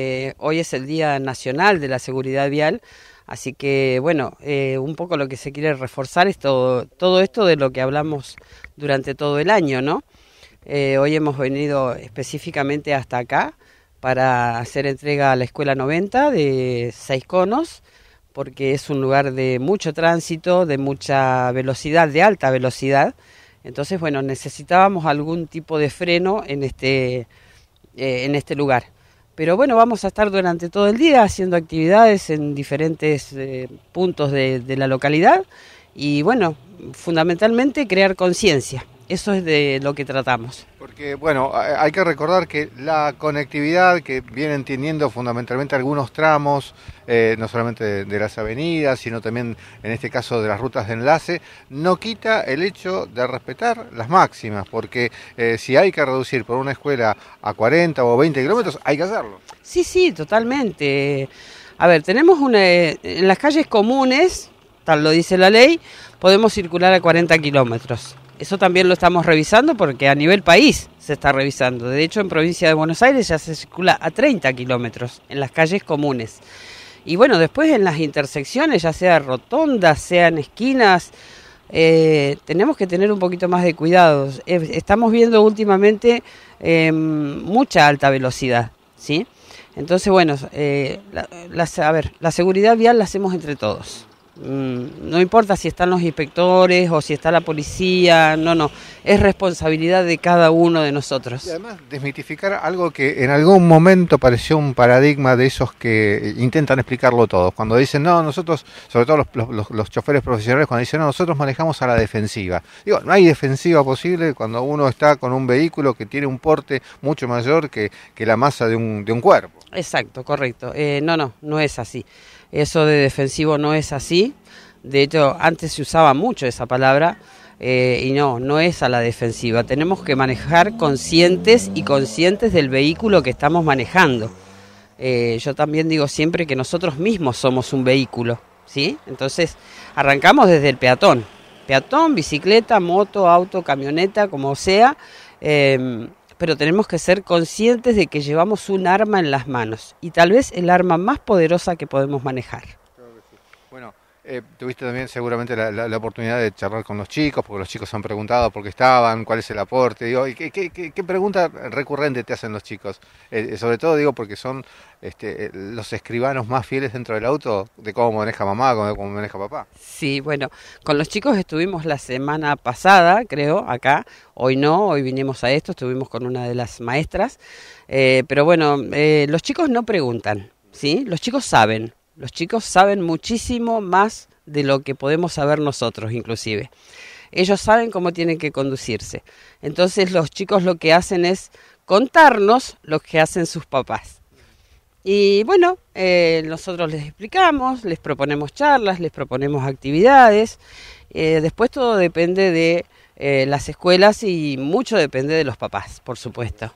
Eh, hoy es el Día Nacional de la Seguridad Vial, así que bueno, eh, un poco lo que se quiere reforzar es todo, todo, esto de lo que hablamos durante todo el año, ¿no? Eh, hoy hemos venido específicamente hasta acá para hacer entrega a la Escuela 90 de Seis Conos, porque es un lugar de mucho tránsito, de mucha velocidad, de alta velocidad. Entonces, bueno, necesitábamos algún tipo de freno en este, este lugar. Pero bueno, vamos a estar durante todo el día haciendo actividades en diferentes eh, puntos de la localidad y bueno, fundamentalmente crear conciencia eso es de lo que tratamos. Porque, bueno, hay que recordar que la conectividad que vienen teniendo fundamentalmente algunos tramos, eh, no solamente de, las avenidas, sino también en este caso de las rutas de enlace, no quita el hecho de respetar las máximas, porque eh, si hay que reducir por una escuela a 40 o 20 kilómetros, hay que hacerlo. Sí, sí, totalmente. A ver, tenemos una, en las calles comunes, tal lo dice la ley, podemos circular a 40 kilómetros eso también lo estamos revisando porque a nivel país se está revisando. De hecho, en provincia de Buenos Aires ya se circula a 30 kilómetros en las calles comunes. Y bueno, después en las intersecciones, ya sea rotondas, sean esquinas, eh, tenemos que tener un poquito más de cuidados. Eh, estamos viendo últimamente em, mucha alta velocidad, ¿sí? Entonces, bueno, eh, a ver, la seguridad vial la hacemos entre todos. Mm, no importa si están los inspectores o si está la policía, no, no, es responsabilidad de cada uno de nosotros. además, desmitificar algo que en algún momento pareció un paradigma de esos que intentan explicarlo todo, Cuando dicen, no, nosotros, sobre todo los, los, choferes profesionales, cuando dicen, no, nosotros manejamos a la defensiva. Digo, no hay defensiva posible cuando uno está con un vehículo que tiene un porte mucho mayor que, que la masa de un, de un cuerpo. Exacto, correcto. Eh, no, no, no es así. Eso de defensivo no es así. De hecho, antes se usaba mucho esa palabra eh, y no, no es a la defensiva. Tenemos que manejar conscientes y conscientes del vehículo que estamos manejando. Eh, yo también digo siempre que nosotros mismos somos un vehículo, ¿sí? Entonces, arrancamos desde el peatón. Peatón, bicicleta, moto, auto, camioneta, como sea. Em, pero tenemos que ser conscientes de que llevamos un arma en las manos y tal vez el arma más poderosa que podemos manejar. Eh, tuviste también seguramente la, oportunidad de charlar con los chicos, porque los chicos han preguntado por qué estaban, cuál es el aporte. ¿y qué, qué, qué, pregunta recurrente te hacen los chicos? Eh, eh, sobre todo digo porque son este, los escribanos más fieles dentro del auto de cómo maneja mamá, cómo, maneja papá. Sí, bueno, con los chicos estuvimos la semana pasada, creo, acá. Hoy no, hoy vinimos a esto, estuvimos con una de las maestras. pero bueno, los chicos no preguntan, ¿sí? Los chicos saben los chicos saben muchísimo más de lo que podemos saber nosotros inclusive. Ellos saben cómo tienen que conducirse. Entonces los chicos lo que hacen es contarnos lo que hacen sus papás. Y bueno, eh, nosotros les explicamos, les proponemos charlas, les proponemos actividades. Eh, después todo depende de eh, las escuelas y mucho depende de los papás, por supuesto.